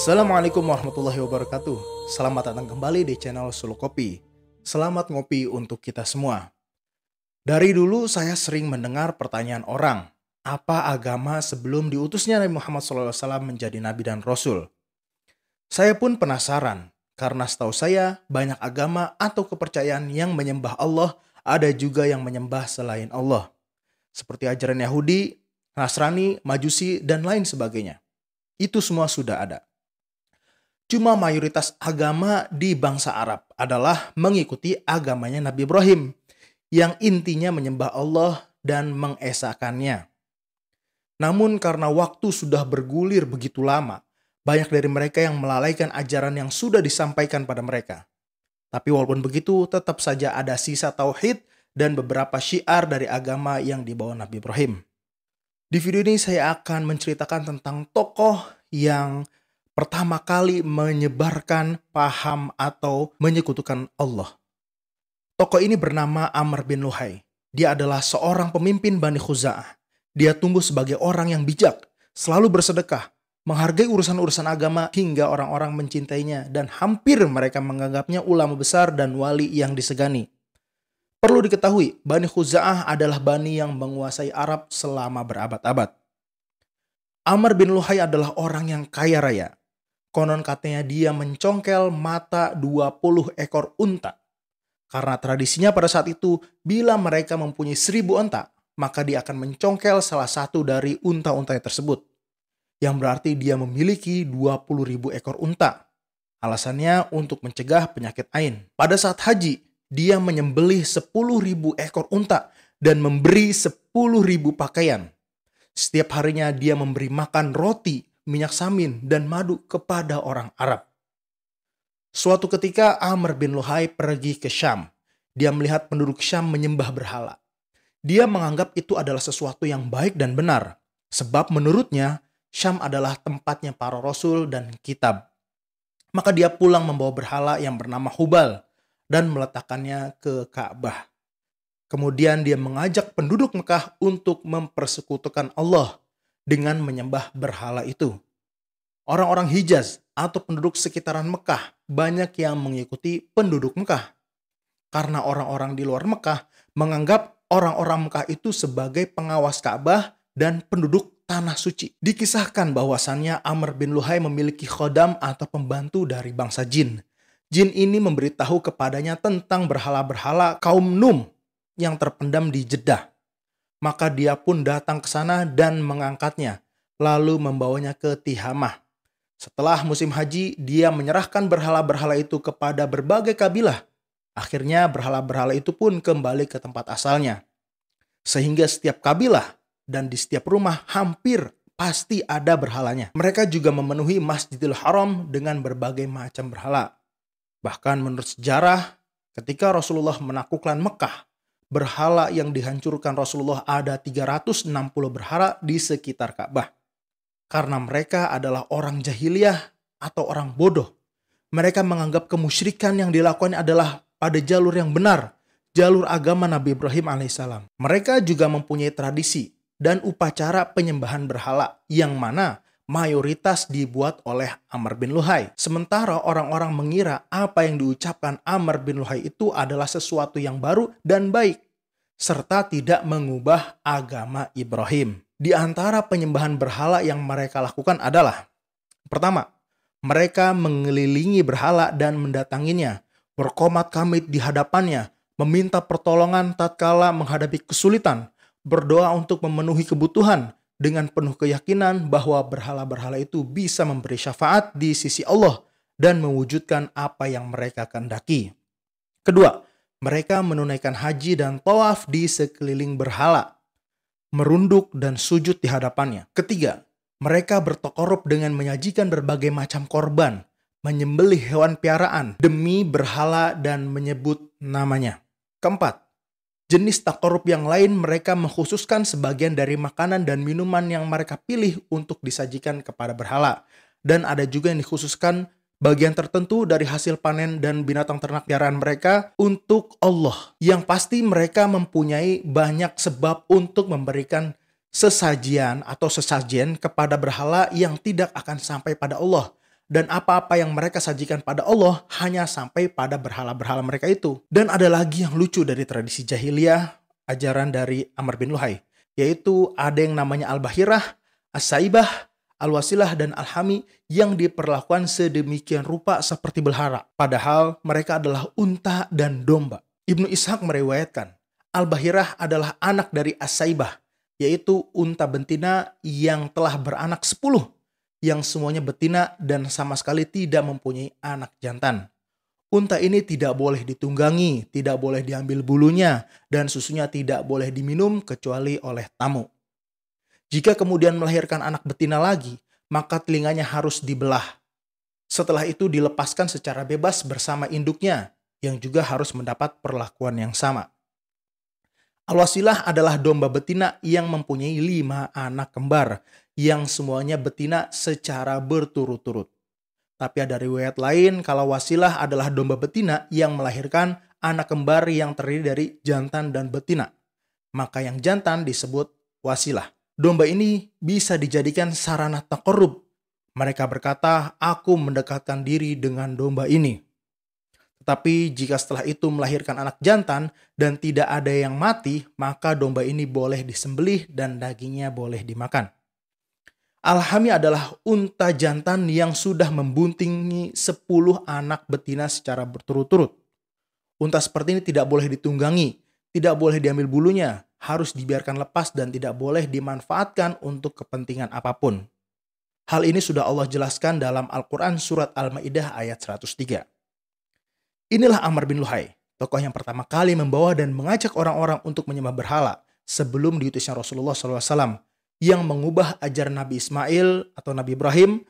Assalamualaikum warahmatullahi wabarakatuh. Selamat datang kembali di channel Solo Kopi. Selamat ngopi untuk kita semua. Dari dulu saya sering mendengar pertanyaan orang, apa agama sebelum diutusnya Nabi Muhammad SAW menjadi nabi dan rasul? Saya pun penasaran, karena setahu saya banyak agama atau kepercayaan yang menyembah Allah, ada juga yang menyembah selain Allah. Seperti ajaran Yahudi, Nasrani, Majusi, dan lain sebagainya. Itu semua sudah ada. Cuma mayoritas agama di bangsa Arab adalah mengikuti agamanya Nabi Ibrahim yang intinya menyembah Allah dan mengesakannya. Namun karena waktu sudah bergulir begitu lama, banyak dari mereka yang melalaikan ajaran yang sudah disampaikan pada mereka. Tapi walaupun begitu, tetap saja ada sisa tauhid dan beberapa syiar dari agama yang dibawa Nabi Ibrahim. Di video ini saya akan menceritakan tentang tokoh yang pertama kali menyebarkan paham atau menyekutukan Allah. Tokoh ini bernama Amr bin Luhai. Dia adalah seorang pemimpin Bani Khuza'ah. Dia tumbuh sebagai orang yang bijak, selalu bersedekah, menghargai urusan-urusan agama hingga orang-orang mencintainya dan hampir mereka menganggapnya ulama besar dan wali yang disegani. Perlu diketahui, Bani Khuza'ah adalah bani yang menguasai Arab selama berabad-abad. Amr bin Luhai adalah orang yang kaya raya. Konon katanya dia mencongkel mata 20 ekor unta. Karena tradisinya pada saat itu, bila mereka mempunyai seribu unta, maka dia akan mencongkel salah satu dari unta-unta tersebut. Yang berarti dia memiliki 20 ribu ekor unta. Alasannya untuk mencegah penyakit ain. Pada saat haji, dia menyembelih 10 ribu ekor unta dan memberi 10 ribu pakaian. Setiap harinya dia memberi makan roti minyak samin, dan madu kepada orang Arab. Suatu ketika Amr bin Luhai pergi ke Syam. Dia melihat penduduk Syam menyembah berhala. Dia menganggap itu adalah sesuatu yang baik dan benar, sebab menurutnya Syam adalah tempatnya para rasul dan kitab. Maka dia pulang membawa berhala yang bernama Hubal dan meletakkannya ke Ka'bah. Kemudian dia mengajak penduduk Mekah untuk mempersekutukan Allah dengan menyembah berhala itu. Orang-orang Hijaz atau penduduk sekitaran Mekah banyak yang mengikuti penduduk Mekah. Karena orang-orang di luar Mekah menganggap orang-orang Mekah itu sebagai pengawas Ka'bah dan penduduk tanah suci. Dikisahkan bahwasannya Amr bin Luhai memiliki khodam atau pembantu dari bangsa jin. Jin ini memberitahu kepadanya tentang berhala-berhala kaum Num yang terpendam di Jeddah. Maka dia pun datang ke sana dan mengangkatnya, lalu membawanya ke Tihamah. Setelah musim haji, dia menyerahkan berhala-berhala itu kepada berbagai kabilah. Akhirnya berhala-berhala itu pun kembali ke tempat asalnya. Sehingga setiap kabilah dan di setiap rumah hampir pasti ada berhalanya. Mereka juga memenuhi Masjidil Haram dengan berbagai macam berhala. Bahkan menurut sejarah, ketika Rasulullah menaklukkan Mekah, berhala yang dihancurkan Rasulullah ada 360 berhala di sekitar Ka'bah. Karena mereka adalah orang jahiliyah atau orang bodoh. Mereka menganggap kemusyrikan yang dilakukan adalah pada jalur yang benar, jalur agama Nabi Ibrahim alaihissalam. Mereka juga mempunyai tradisi dan upacara penyembahan berhala yang mana mayoritas dibuat oleh Amr bin Luhai. Sementara orang-orang mengira apa yang diucapkan Amr bin Luhai itu adalah sesuatu yang baru dan baik, serta tidak mengubah agama Ibrahim. Di antara penyembahan berhala yang mereka lakukan adalah Pertama, mereka mengelilingi berhala dan mendatanginya, berkomat kamit di hadapannya, meminta pertolongan tatkala menghadapi kesulitan, berdoa untuk memenuhi kebutuhan, dengan penuh keyakinan bahwa berhala-berhala itu bisa memberi syafaat di sisi Allah dan mewujudkan apa yang mereka kehendaki. Kedua, mereka menunaikan haji dan tawaf di sekeliling berhala, merunduk dan sujud di hadapannya. Ketiga, mereka bertokorup dengan menyajikan berbagai macam korban, menyembelih hewan piaraan demi berhala dan menyebut namanya. Keempat, Jenis takorup yang lain mereka mengkhususkan sebagian dari makanan dan minuman yang mereka pilih untuk disajikan kepada berhala. Dan ada juga yang dikhususkan bagian tertentu dari hasil panen dan binatang ternak piaraan mereka untuk Allah. Yang pasti mereka mempunyai banyak sebab untuk memberikan sesajian atau sesajen kepada berhala yang tidak akan sampai pada Allah dan apa-apa yang mereka sajikan pada Allah hanya sampai pada berhala-berhala mereka itu. Dan ada lagi yang lucu dari tradisi jahiliyah, ajaran dari Amr bin Luhai, yaitu ada yang namanya Al-Bahirah, As-Saibah, Al-Wasilah, dan Al-Hami yang diperlakukan sedemikian rupa seperti belhara. Padahal mereka adalah unta dan domba. Ibnu Ishaq meriwayatkan, Al-Bahirah adalah anak dari As-Saibah, yaitu unta betina yang telah beranak sepuluh yang semuanya betina dan sama sekali tidak mempunyai anak jantan. Unta ini tidak boleh ditunggangi, tidak boleh diambil bulunya, dan susunya tidak boleh diminum kecuali oleh tamu. Jika kemudian melahirkan anak betina lagi, maka telinganya harus dibelah. Setelah itu dilepaskan secara bebas bersama induknya, yang juga harus mendapat perlakuan yang sama. Alwasilah adalah domba betina yang mempunyai lima anak kembar yang semuanya betina secara berturut-turut. Tapi ada riwayat lain kalau wasilah adalah domba betina yang melahirkan anak kembar yang terdiri dari jantan dan betina. Maka yang jantan disebut wasilah. Domba ini bisa dijadikan sarana takorub. Mereka berkata, aku mendekatkan diri dengan domba ini. Tetapi jika setelah itu melahirkan anak jantan dan tidak ada yang mati, maka domba ini boleh disembelih dan dagingnya boleh dimakan. Alhami adalah unta jantan yang sudah membuntingi 10 anak betina secara berturut-turut. Unta seperti ini tidak boleh ditunggangi, tidak boleh diambil bulunya, harus dibiarkan lepas dan tidak boleh dimanfaatkan untuk kepentingan apapun. Hal ini sudah Allah jelaskan dalam Al-Quran Surat Al-Ma'idah ayat 103. Inilah Amr bin Luhai, tokoh yang pertama kali membawa dan mengajak orang-orang untuk menyembah berhala sebelum diutusnya Rasulullah SAW yang mengubah ajar Nabi Ismail atau Nabi Ibrahim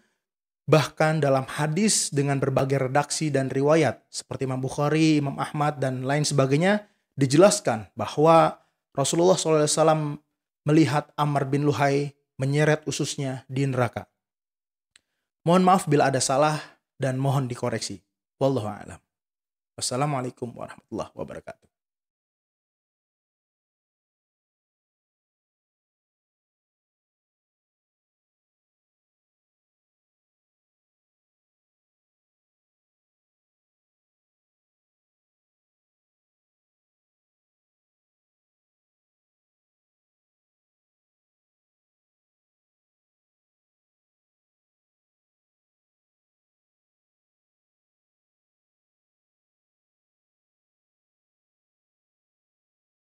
bahkan dalam hadis dengan berbagai redaksi dan riwayat seperti Imam Bukhari, Imam Ahmad dan lain sebagainya dijelaskan bahwa Rasulullah SAW melihat Amr bin Luhai menyeret ususnya di neraka. Mohon maaf bila ada salah dan mohon dikoreksi. Wallahu a'lam. Wassalamualaikum warahmatullahi wabarakatuh.